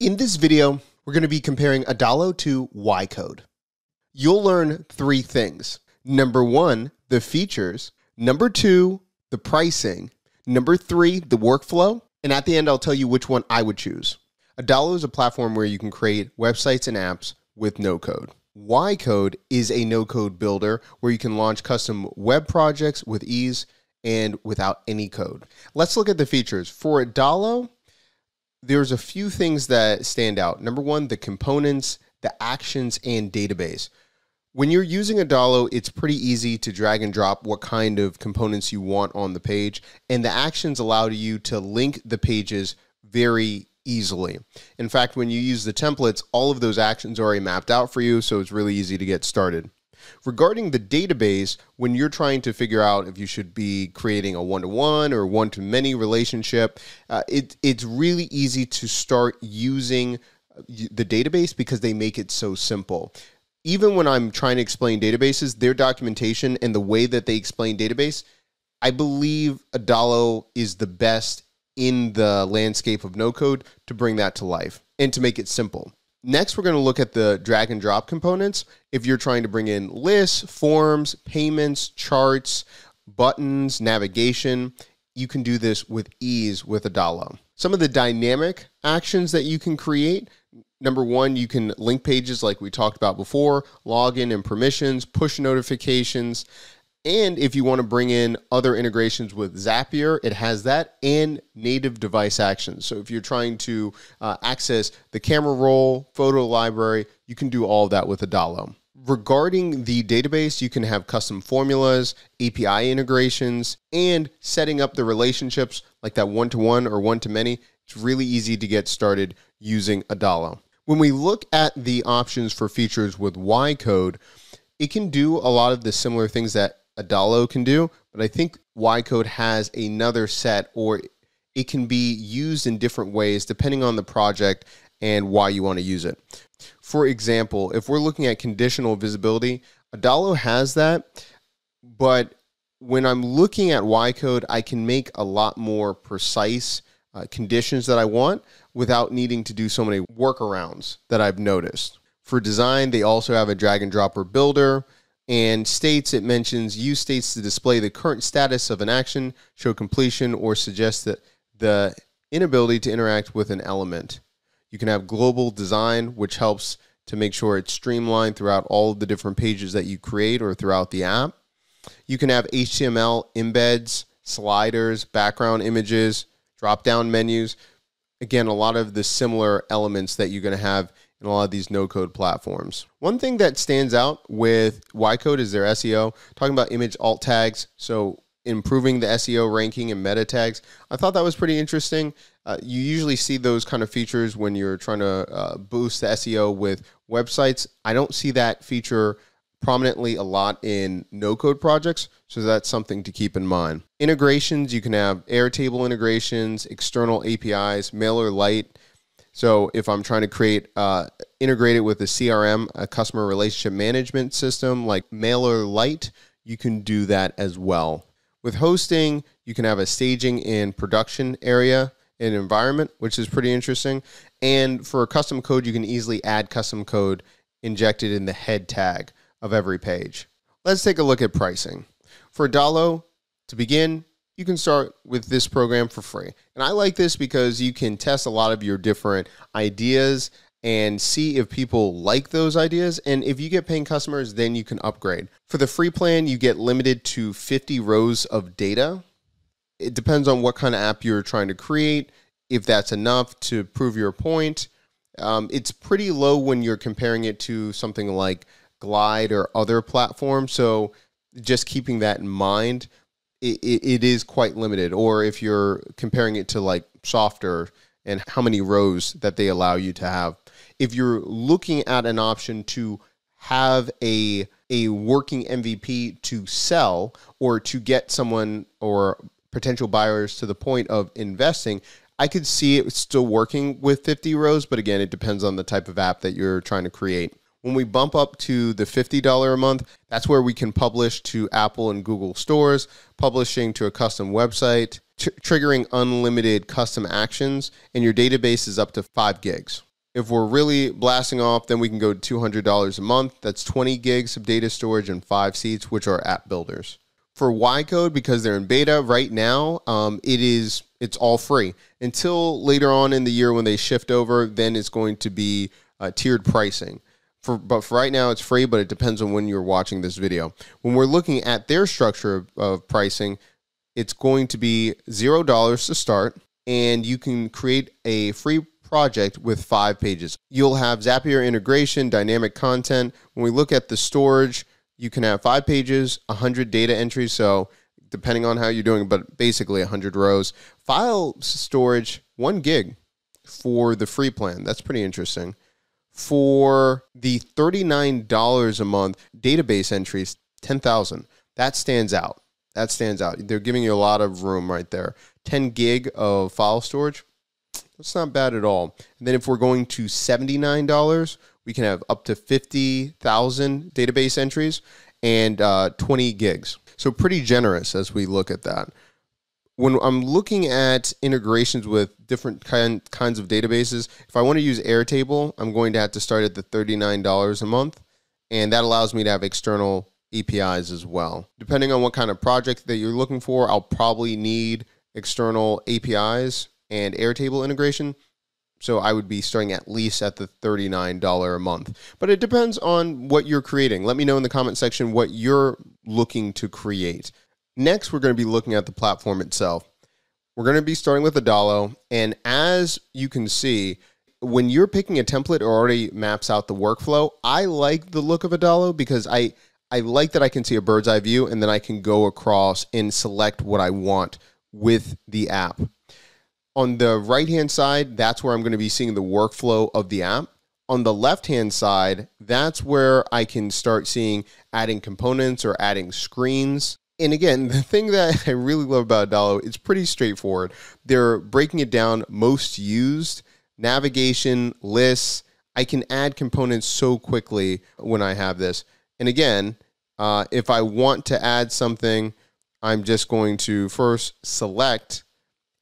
In this video, we're going to be comparing Adalo to Ycode. You'll learn three things. Number one, the features. Number two, the pricing. Number three, the workflow. And at the end, I'll tell you which one I would choose. Adalo is a platform where you can create websites and apps with no code. Ycode is a no-code builder where you can launch custom web projects with ease and without any code. Let's look at the features. For Adalo, there's a few things that stand out. Number one, the components, the actions, and database. When you're using a Dalo, it's pretty easy to drag and drop what kind of components you want on the page, and the actions allow you to link the pages very easily. In fact, when you use the templates, all of those actions are already mapped out for you, so it's really easy to get started. Regarding the database, when you're trying to figure out if you should be creating a one to one or one to many relationship, uh, it, it's really easy to start using uh, the database because they make it so simple even when I'm trying to explain databases, their documentation and the way that they explain database, I believe Adalo is the best in the landscape of no code to bring that to life and to make it simple. Next, we're going to look at the drag and drop components. If you're trying to bring in lists, forms, payments, charts, buttons, navigation, you can do this with ease with Adalo. Some of the dynamic actions that you can create number one, you can link pages like we talked about before, login and permissions, push notifications, and if you want to bring in other integrations with Zapier, it has that and native device actions. So if you're trying to uh, access the camera roll, photo library, you can do all of that with Adalo. Regarding the database, you can have custom formulas, API integrations, and setting up the relationships like that one to one or one to many. It's really easy to get started using Adalo. When we look at the options for features with Y code, it can do a lot of the similar things that Adalo can do, but I think Y code has another set or it can be used in different ways depending on the project and why you want to use it. For example, if we're looking at conditional visibility, Adalo has that, but when I'm looking at Y code, I can make a lot more precise uh, conditions that I want without needing to do so many workarounds that I've noticed. For design, they also have a drag and dropper builder and states it mentions use states to display the current status of an action, show completion, or suggest that the inability to interact with an element. You can have global design, which helps to make sure it's streamlined throughout all of the different pages that you create or throughout the app. You can have HTML embeds, sliders, background images, drop down menus. Again, a lot of the similar elements that you're going to have and a lot of these no code platforms. One thing that stands out with Ycode is their SEO, talking about image alt tags. So improving the SEO ranking and meta tags. I thought that was pretty interesting. Uh, you usually see those kind of features when you're trying to uh, boost the SEO with websites. I don't see that feature prominently a lot in no code projects. So that's something to keep in mind. Integrations you can have Airtable integrations, external APIs, Mailer Lite, so if I'm trying to create, uh, integrate it with a CRM, a customer relationship management system like Mailer Lite, you can do that as well. With hosting, you can have a staging and production area and environment, which is pretty interesting. And for a custom code, you can easily add custom code injected in the head tag of every page. Let's take a look at pricing. For Dalo, to begin, you can start with this program for free. And I like this because you can test a lot of your different ideas and see if people like those ideas. And if you get paying customers, then you can upgrade. For the free plan, you get limited to 50 rows of data. It depends on what kind of app you're trying to create, if that's enough to prove your point. Um, it's pretty low when you're comparing it to something like Glide or other platforms. So just keeping that in mind it, it is quite limited. Or if you're comparing it to like softer and how many rows that they allow you to have, if you're looking at an option to have a a working MVP to sell or to get someone or potential buyers to the point of investing, I could see it still working with 50 rows, but again, it depends on the type of app that you're trying to create. When we bump up to the $50 a month, that's where we can publish to Apple and Google stores, publishing to a custom website, tr- triggering unlimited custom actions, and your database is up to five gigs. If we're really blasting off, then we can go to $200 a month. That's 20 gigs of data storage and five seats, which are app builders. For Ycode, because they're in beta right now, um, it is it's all free until later on in the year when they shift over. Then it's going to be uh, tiered pricing for but for right now it's free, but it depends on when you're watching this video. When we're looking at their structure of, of pricing, it's going to be zero dollars to start, and you can create a free project with five pages. You'll have Zapier integration, dynamic content. When we look at the storage, you can have five pages, 100 data entries. So, depending on how you're doing, but basically 100 rows. File storage, one gig for the free plan. That's pretty interesting for the $39 a month database entries, 10,000. That stands out. That stands out. They're giving you a lot of room right there. 10 gig of file storage. That's not bad at all. And then if we're going to $79, we can have up to 50,000 database entries and uh, 20 gigs. So pretty generous as we look at that when I'm looking at integrations with different kind, kinds of databases, if I want to use Airtable, I'm going to have to start at the $39 a month. And that allows me to have external APIs as well. Depending on what kind of project that you're looking for, I'll probably need external APIs and Airtable integration. So I would be starting at least at the $39 a month. But it depends on what you're creating. Let me know in the comment section what you're looking to create. Next, we're going to be looking at the platform itself. We're going to be starting with Adalo. And as you can see, when you're picking a template, it already maps out the workflow. I like the look of Adalo because I, I like that I can see a bird's eye view and then I can go across and select what I want with the app. On the right hand side, that's where I'm going to be seeing the workflow of the app. On the left hand side, that's where I can start seeing adding components or adding screens and again, the thing that I really love about Adalo, it's pretty straightforward. They're breaking it down most used, navigation, lists. I can add components so quickly when I have this. And again, uh, if I want to add something, I'm just going to first select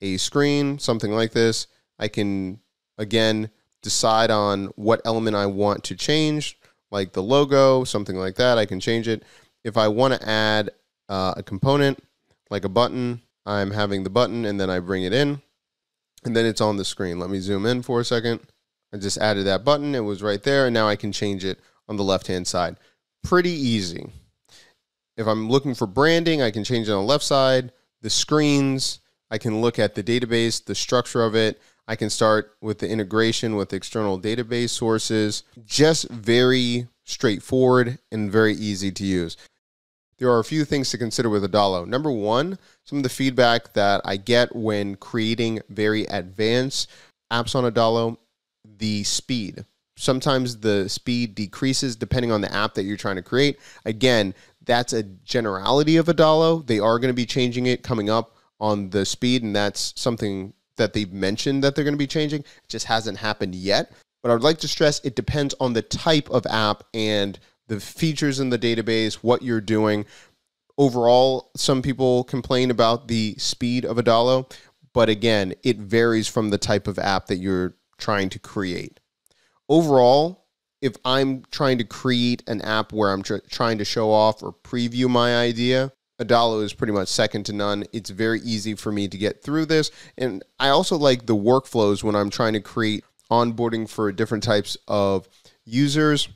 a screen, something like this. I can, again, decide on what element I want to change, like the logo, something like that. I can change it. If I want to add uh, a component like a button. I'm having the button and then I bring it in and then it's on the screen. Let me zoom in for a second. I just added that button. It was right there and now I can change it on the left hand side. Pretty easy. If I'm looking for branding, I can change it on the left side, the screens, I can look at the database, the structure of it. I can start with the integration with external database sources. Just very straightforward and very easy to use there are a few things to consider with Adalo. Number one, some of the feedback that I get when creating very advanced apps on Adalo, the speed. Sometimes the speed decreases depending on the app that you're trying to create. Again, that's a generality of Adalo. They are going to be changing it coming up on the speed, and that's something that they've mentioned that they're going to be changing. It just hasn't happened yet. But I would like to stress it depends on the type of app and the features in the database, what you're doing. Overall, some people complain about the speed of Adalo, but again, it varies from the type of app that you're trying to create. Overall, if I'm trying to create an app where I'm tr trying to show off or preview my idea, Adalo is pretty much second to none. It's very easy for me to get through this. And I also like the workflows when I'm trying to create onboarding for different types of users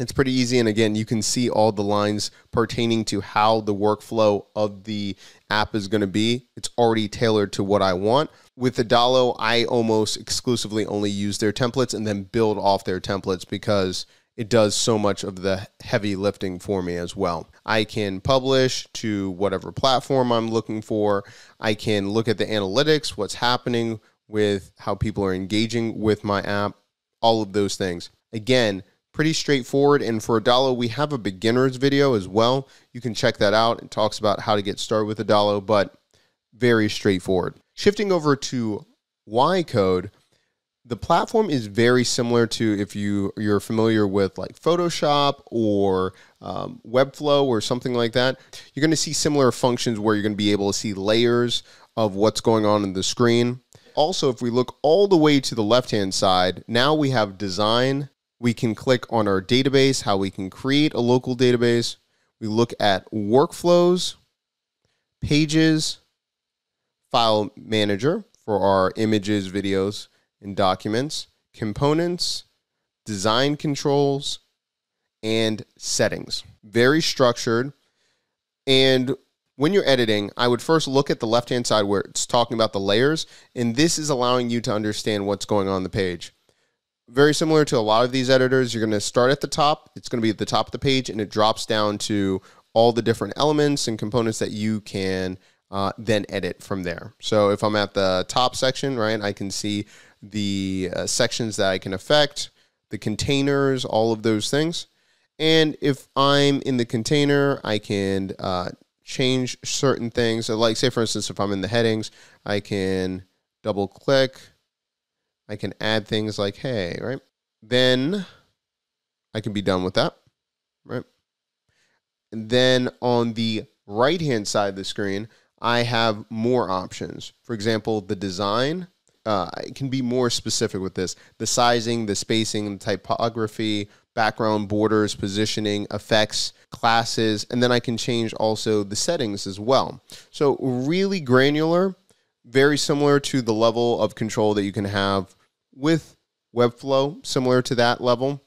it's pretty easy. And again, you can see all the lines pertaining to how the workflow of the app is going to be. It's already tailored to what I want. With Adalo, I almost exclusively only use their templates and then build off their templates because it does so much of the heavy lifting for me as well. I can publish to whatever platform I'm looking for. I can look at the analytics, what's happening with how people are engaging with my app, all of those things. Again, pretty straightforward. And for a we have a beginner's video as well. You can check that out. It talks about how to get started with a but very straightforward. Shifting over to Y code, the platform is very similar to if you you're familiar with like Photoshop or um, Webflow or something like that. You're going to see similar functions where you're going to be able to see layers of what's going on in the screen. Also, if we look all the way to the left hand side, now we have design we can click on our database, how we can create a local database. We look at workflows, pages, file manager for our images, videos, and documents, components, design controls, and settings. Very structured. And when you're editing, I would first look at the left hand side where it's talking about the layers, and this is allowing you to understand what's going on the page very similar to a lot of these editors. You're going to start at the top. It's going to be at the top of the page, and it drops down to all the different elements and components that you can uh, then edit from there. So if I'm at the top section, right, I can see the uh, sections that I can affect, the containers, all of those things. And if I'm in the container, I can uh, change certain things. So like, say, for instance, if I'm in the headings, I can double click I can add things like hey, right? Then I can be done with that, right? And then on the right hand side of the screen, I have more options. For example, the design, uh, I can be more specific with this the sizing, the spacing, the typography, background borders, positioning, effects, classes, and then I can change also the settings as well. So, really granular, very similar to the level of control that you can have with Webflow, similar to that level.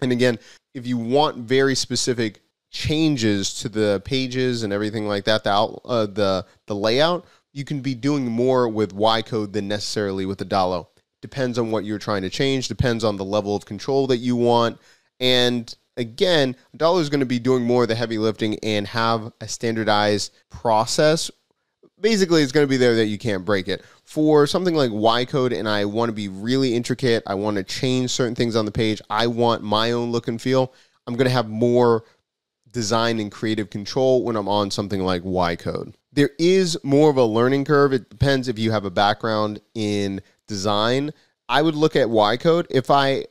And again, if you want very specific changes to the pages and everything like that, the out, uh, the the layout, you can be doing more with Y code than necessarily with the Dalo. Depends on what you're trying to change. Depends on the level of control that you want. And again, Dalo is going to be doing more of the heavy lifting and have a standardized process basically it's going to be there that you can't break it. For something like Y code, and I want to be really intricate, I want to change certain things on the page, I want my own look and feel, I'm going to have more design and creative control when I'm on something like Y code. There is more of a learning curve. It depends if you have a background in design. I would look at Y code if I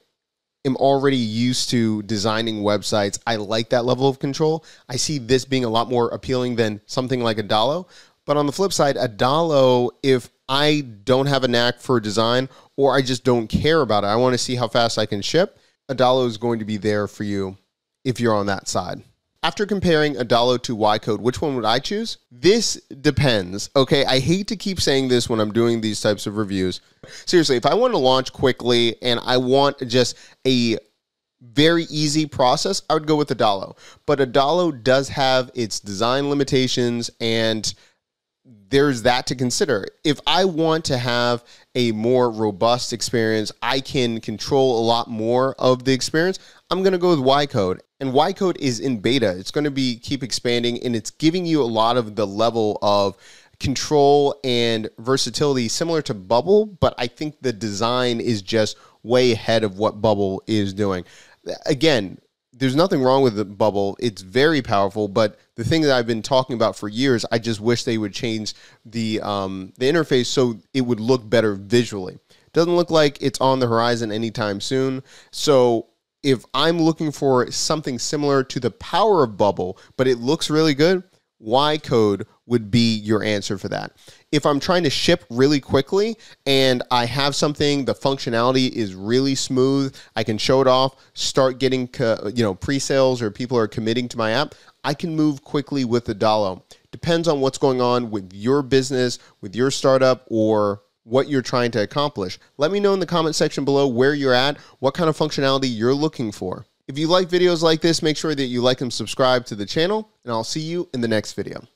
am already used to designing websites. I like that level of control. I see this being a lot more appealing than something like a Dalo. But on the flip side, a Dalo, if I don't have a knack for design or I just don't care about it, I want to see how fast I can ship, Adalo is going to be there for you if you're on that side. After comparing Adalo to Ycode, which one would I choose? This depends. Okay, I hate to keep saying this when I'm doing these types of reviews. Seriously, if I want to launch quickly and I want just a very easy process, I would go with Adalo. But Adalo does have its design limitations and there's that to consider. If I want to have a more robust experience, I can control a lot more of the experience. I'm going to go with Y code. And Y code is in beta. It's going to be keep expanding and it's giving you a lot of the level of control and versatility similar to Bubble, but I think the design is just way ahead of what Bubble is doing. Again, there's nothing wrong with the bubble. It's very powerful, but the thing that I've been talking about for years, I just wish they would change the um, the interface so it would look better visually. Doesn't look like it's on the horizon anytime soon. So if I'm looking for something similar to the power of bubble, but it looks really good, why code would be your answer for that. If I'm trying to ship really quickly and I have something, the functionality is really smooth, I can show it off, start getting you know pre-sales or people are committing to my app, I can move quickly with the Dalo. Depends on what's going on with your business, with your startup or what you're trying to accomplish. Let me know in the comment section below where you're at, what kind of functionality you're looking for. If you like videos like this, make sure that you like and subscribe to the channel, and I'll see you in the next video.